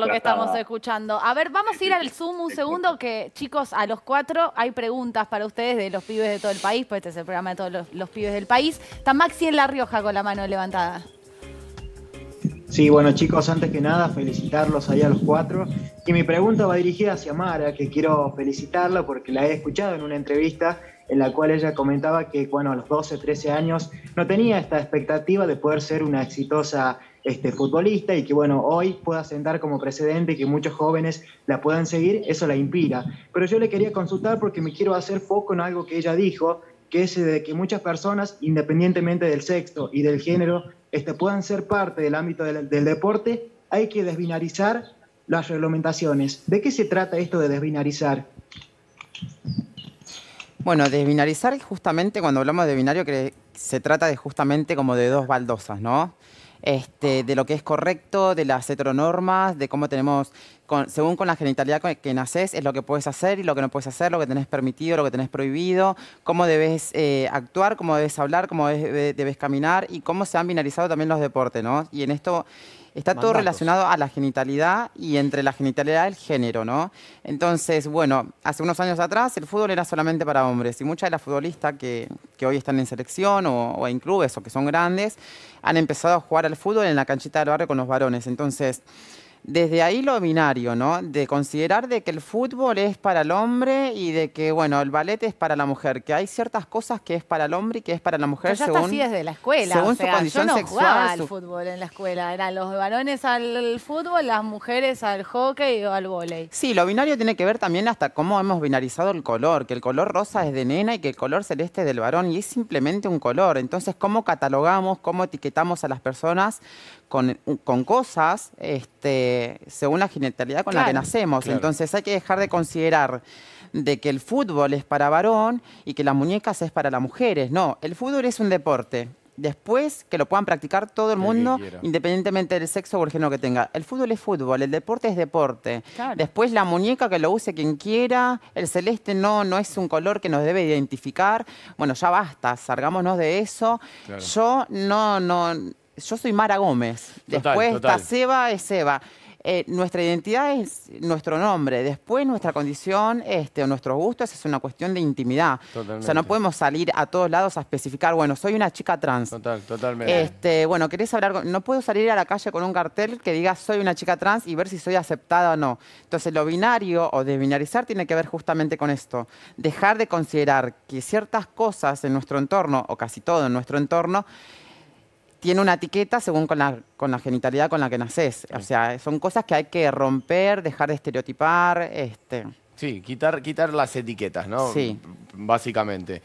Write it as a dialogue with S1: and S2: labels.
S1: lo que estamos
S2: escuchando. A ver, vamos a ir al Zoom un segundo, que chicos, a los cuatro hay preguntas para ustedes de los pibes de todo el país, pues este es el programa de todos los, pibes del país. Está Maxi en La Rioja con la mano levantada.
S1: Sí, bueno chicos, antes que nada felicitarlos ahí a los cuatro. Y mi pregunta va dirigida hacia Mara, que quiero felicitarla porque la he escuchado en una entrevista en la cual ella comentaba que bueno, a los 12, 13 años no tenía esta expectativa de poder ser una exitosa este, futbolista y que bueno, hoy pueda sentar como precedente que muchos jóvenes la puedan seguir, eso la impida Pero yo le quería consultar porque me quiero hacer foco en algo que ella dijo, que es de que muchas personas, independientemente del sexo y del género, este, puedan ser parte del ámbito del, del deporte, hay que desbinarizar las reglamentaciones. ¿De qué se trata esto de desbinarizar?
S2: Bueno, desbinarizar justamente, cuando hablamos de binario, que se trata de justamente como de dos baldosas, ¿no? Este, de lo que es correcto, de las heteronormas, de cómo tenemos según con la genitalidad que naces, es lo que puedes hacer y lo que no puedes hacer, lo que tenés permitido, lo que tenés prohibido, cómo debes eh, actuar, cómo debes hablar, cómo eh, debes, caminar y cómo se han binarizado también los deportes, ¿no? Y en esto está todo relacionado a la genitalidad y entre la genitalidad el género, ¿no? Entonces, bueno, hace unos años atrás el fútbol era solamente para hombres y muchas de las futbolistas que, hoy están en selección o, o, en clubes o que son grandes han empezado a jugar al fútbol en la canchita del barrio con los varones. Entonces, desde ahí lo binario, ¿no? De considerar de que el fútbol es para el hombre y de que, bueno, el ballet es para la mujer, que hay ciertas cosas que es para el hombre y que es para la mujer Pero según... Ya está así desde la escuela, según su condición yo no jugaba al fútbol en la escuela, eran los varones al fútbol, las mujeres al hockey o al volei. Sí, lo binario tiene que ver también hasta cómo hemos binarizado el color, que el color rosa es de nena y que el color celeste es del varón y es simplemente un color. Entonces, ¿cómo catalogamos, cómo etiquetamos a las personas con, con cosas, este según la genitalidad con la que nacemos. Entonces hay que dejar de considerar de que el fútbol es para varón y que las muñecas es para las mujeres. No, el fútbol es un deporte. Después que lo puedan practicar todo el, mundo, independientemente del sexo o el género que tenga. El fútbol es fútbol, el deporte es deporte. Después la muñeca que lo use quien quiera, el celeste no, no es un color que nos debe identificar. Bueno, ya basta, salgámonos de eso. Yo no, no, yo soy Mara Gómez. Después está Seba, es Seba. Eh, nuestra identidad es nuestro nombre, después nuestra condición este, o nuestros gustos es una cuestión de intimidad. O sea, no podemos salir a todos lados a especificar, bueno, soy una chica trans. Total, totalmente. Este, bueno, querés hablar, no puedo salir a la calle con un cartel que diga soy una chica trans y ver si soy aceptada o no. Entonces, lo binario o desbinarizar tiene que ver justamente con esto. Dejar de considerar que ciertas cosas en nuestro entorno, o casi todo en nuestro entorno, tiene una etiqueta según con la, genitalidad con la que naces. O sea, son cosas que hay que romper, dejar de estereotipar. Este. Sí, quitar, quitar las etiquetas, ¿no? Sí. Básicamente.